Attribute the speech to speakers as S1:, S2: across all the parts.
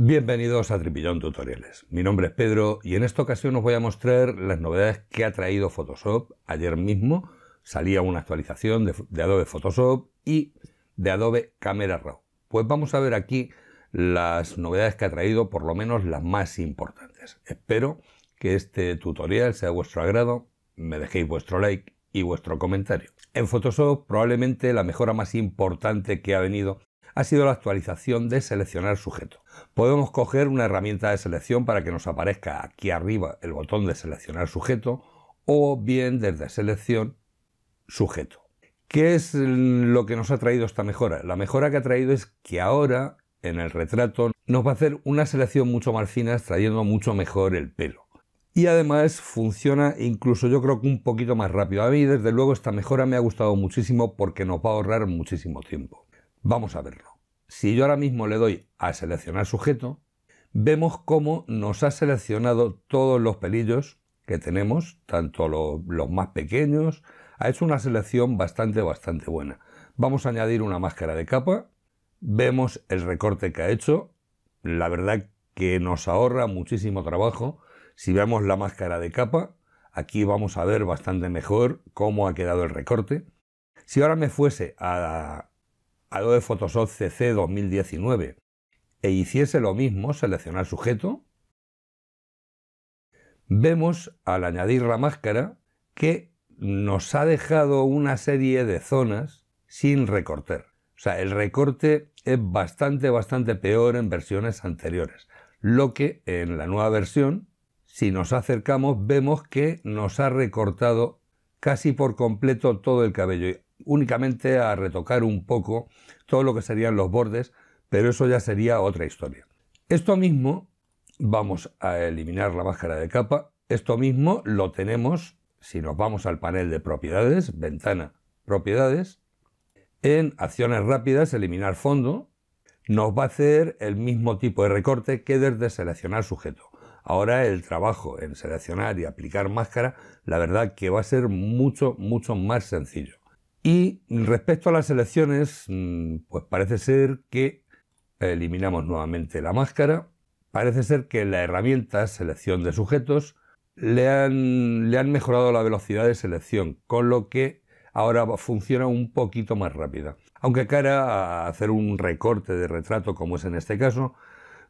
S1: Bienvenidos a Tripillón Tutoriales. Mi nombre es Pedro y en esta ocasión os voy a mostrar las novedades que ha traído Photoshop. Ayer mismo salía una actualización de, Adobe Photoshop y de Adobe Camera Raw. Pues vamos a ver aquí las novedades que ha traído, por lo menos las más importantes. Espero que este tutorial sea de vuestro agrado, me dejéis vuestro like y vuestro comentario. En Photoshop probablemente la mejora más importante que ha venido ha sido la actualización de seleccionar sujeto. Podemos coger una herramienta de selección para que nos aparezca aquí arriba el botón de seleccionar sujeto o bien desde selección sujeto. ¿Qué es lo que nos ha traído esta mejora? La mejora que ha traído es que ahora en el retrato nos va a hacer una selección mucho más fina extrayendo mucho mejor el pelo. Y además funciona incluso yo creo que un poquito más rápido. A mí desde luego esta mejora me ha gustado muchísimo porque nos va a ahorrar muchísimo tiempo. Vamos a verlo. Si yo ahora mismo le doy a seleccionar sujeto, vemos cómo nos ha seleccionado todos los pelillos que tenemos, tanto los, más pequeños, ha hecho una selección bastante, bastante buena. Vamos a añadir una máscara de capa, vemos el recorte que ha hecho, la verdad que nos ahorra muchísimo trabajo. Si vemos la máscara de capa, aquí vamos a ver bastante mejor cómo ha quedado el recorte. Si ahora me fuese a de Photoshop CC 2019 e hiciese lo mismo, seleccionar sujeto, vemos al añadir la máscara que nos ha dejado una serie de zonas sin recortar. O sea, el recorte es bastante, bastante peor en versiones anteriores. Lo que en la nueva versión, si nos acercamos, vemos que nos ha recortado casi por completo todo el cabello únicamente a retocar un poco todo lo que serían los bordes, pero eso ya sería otra historia. Esto mismo vamos a eliminar la máscara de capa, esto mismo lo tenemos si nos vamos al panel de propiedades, ventana, propiedades, en acciones rápidas, eliminar fondo, nos va a hacer el mismo tipo de recorte que desde seleccionar sujeto. Ahora el trabajo en seleccionar y aplicar máscara, la verdad que va a ser mucho, mucho más sencillo. Y respecto a las selecciones, mm, pues parece ser que eliminamos nuevamente la máscara, parece ser que la herramienta selección de sujetos le han, le han mejorado la velocidad de selección, con lo que ahora funciona un poquito más rápida. Aunque cara a hacer un recorte de retrato como es en este caso,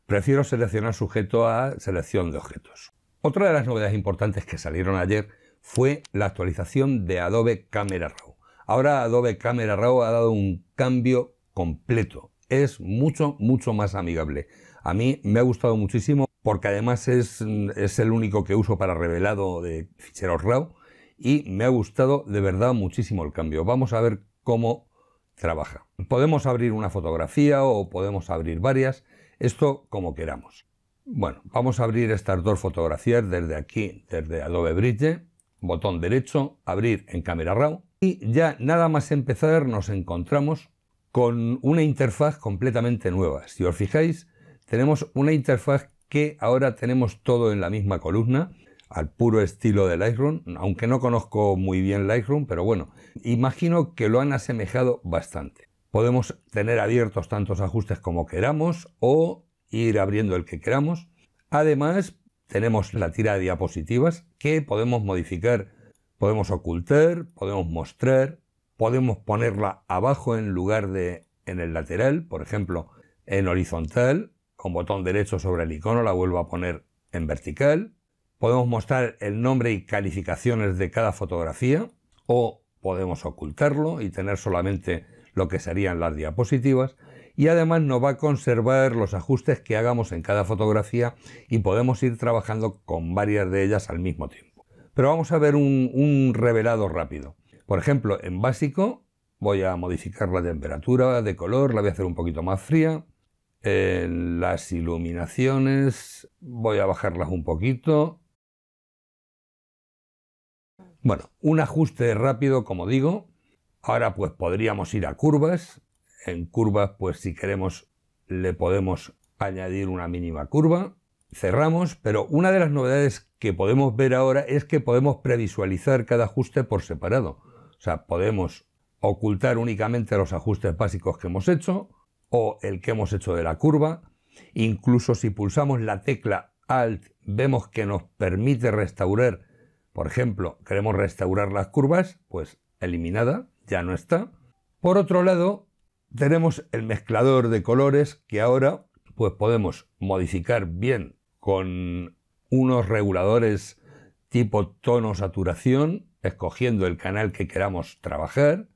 S1: prefiero seleccionar sujeto a selección de objetos. Otra de las novedades importantes que salieron ayer fue la actualización de Adobe Camera Raw. Ahora Adobe Camera Raw ha dado un cambio completo. Es mucho, mucho más amigable. A mí me ha gustado muchísimo porque además es, es el único que uso para revelado de ficheros RAW y me ha gustado de verdad muchísimo el cambio. Vamos a ver cómo trabaja. Podemos abrir una fotografía o podemos abrir varias, esto como queramos. Bueno, vamos a abrir estas dos fotografías desde aquí, desde Adobe Bridge, botón derecho, abrir en Camera RAW y ya nada más empezar nos encontramos con una interfaz completamente nueva. Si os fijáis, tenemos una interfaz que ahora tenemos todo en la misma columna, al puro estilo de Lightroom, aunque no conozco muy bien Lightroom, pero bueno, imagino que lo han asemejado bastante. Podemos tener abiertos tantos ajustes como queramos o ir abriendo el que queramos. Además, tenemos la tira de diapositivas que podemos modificar Podemos ocultar, podemos mostrar, podemos ponerla abajo en lugar de en el lateral, por ejemplo, en horizontal, con botón derecho sobre el icono la vuelvo a poner en vertical. Podemos mostrar el nombre y calificaciones de cada fotografía o podemos ocultarlo y tener solamente lo que serían las diapositivas y además nos va a conservar los ajustes que hagamos en cada fotografía y podemos ir trabajando con varias de ellas al mismo tiempo. Pero vamos a ver un, revelado rápido. Por ejemplo, en básico voy a modificar la temperatura de color, la voy a hacer un poquito más fría. En las iluminaciones voy a bajarlas un poquito. Bueno, un ajuste rápido, como digo. Ahora pues podríamos ir a curvas. En curvas pues si queremos le podemos añadir una mínima curva cerramos, pero una de las novedades que podemos ver ahora es que podemos previsualizar cada ajuste por separado. O sea, podemos ocultar únicamente los ajustes básicos que hemos hecho o el que hemos hecho de la curva. Incluso si pulsamos la tecla Alt vemos que nos permite restaurar, por ejemplo, queremos restaurar las curvas, pues eliminada, ya no está. Por otro lado, tenemos el mezclador de colores que ahora pues podemos modificar bien con unos reguladores tipo tono saturación, escogiendo el canal que queramos trabajar,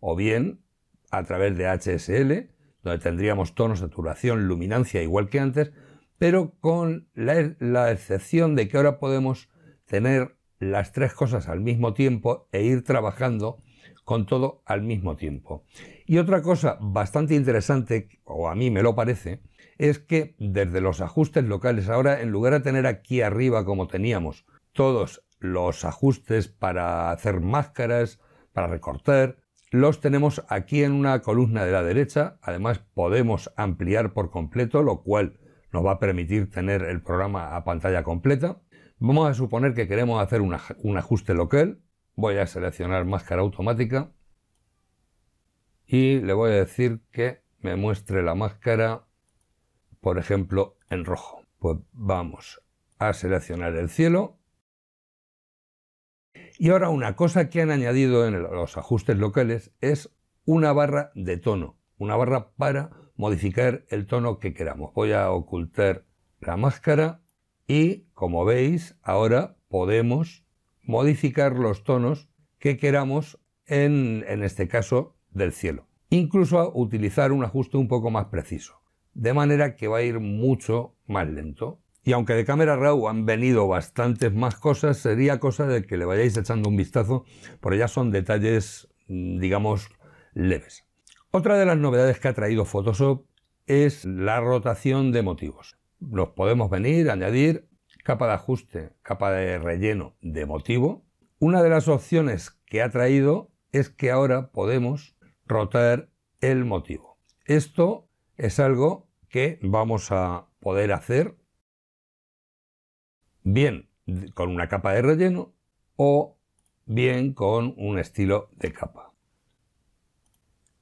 S1: o bien a través de HSL, donde tendríamos tono, saturación, luminancia igual que antes, pero con la, excepción de que ahora podemos tener las tres cosas al mismo tiempo e ir trabajando con todo al mismo tiempo. Y otra cosa bastante interesante, o a mí me lo parece, es que desde los ajustes locales ahora, en lugar de tener aquí arriba como teníamos todos los ajustes para hacer máscaras, para recortar, los tenemos aquí en una columna de la derecha. Además podemos ampliar por completo, lo cual nos va a permitir tener el programa a pantalla completa. Vamos a suponer que queremos hacer un ajuste local. Voy a seleccionar máscara automática y le voy a decir que me muestre la máscara, por ejemplo, en rojo. Pues vamos a seleccionar el cielo. Y ahora una cosa que han añadido en los ajustes locales es una barra de tono, una barra para modificar el tono que queramos. Voy a ocultar la máscara y, como veis, ahora podemos modificar los tonos que queramos en, este caso del cielo. Incluso a utilizar un ajuste un poco más preciso. De manera que va a ir mucho más lento. Y aunque de cámara Raw han venido bastantes más cosas, sería cosa de que le vayáis echando un vistazo, porque ya son detalles, mm, digamos, leves. Otra de las novedades que ha traído Photoshop es la rotación de motivos. Los podemos venir, añadir capa de ajuste, capa de relleno de motivo. Una de las opciones que ha traído es que ahora podemos rotar el motivo. Esto es algo que vamos a poder hacer bien con una capa de relleno o bien con un estilo de capa,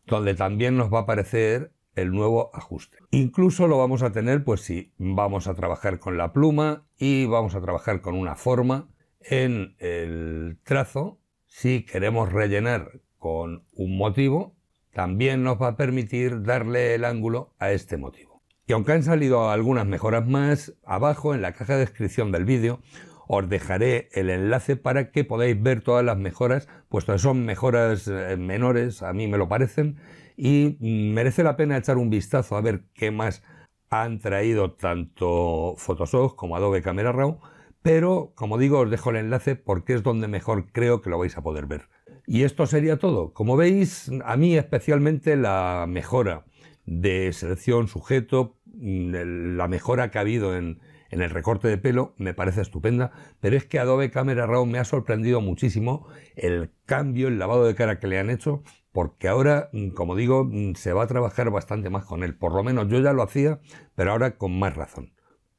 S1: donde también nos va a aparecer el nuevo ajuste. Incluso lo vamos a tener pues si vamos a trabajar con la pluma y vamos a trabajar con una forma en el trazo, si queremos rellenar con un motivo, también nos va a permitir darle el ángulo a este motivo. Y aunque han salido algunas mejoras más, abajo en la caja de descripción del vídeo os dejaré el enlace para que podáis ver todas las mejoras, puesto que son mejoras eh, menores, a mí me lo parecen, y merece la pena echar un vistazo a ver qué más han traído tanto Photoshop como Adobe Camera Raw, pero como digo os dejo el enlace porque es donde mejor creo que lo vais a poder ver. Y esto sería todo. Como veis, a mí especialmente la mejora de selección sujeto, mm, la mejora que ha habido en, el recorte de pelo me parece estupenda, pero es que Adobe Camera Raw me ha sorprendido muchísimo el cambio, el lavado de cara que le han hecho, porque ahora, mm, como digo, mm, se va a trabajar bastante más con él. Por lo menos yo ya lo hacía, pero ahora con más razón.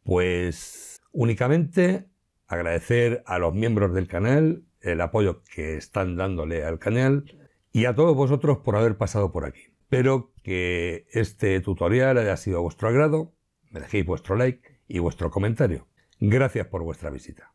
S1: Pues únicamente agradecer a los miembros del canal el apoyo que están dándole al canal y a todos vosotros por haber pasado por aquí. Espero que este tutorial haya sido a vuestro agrado, me dejéis vuestro like y vuestro comentario. Gracias por vuestra visita.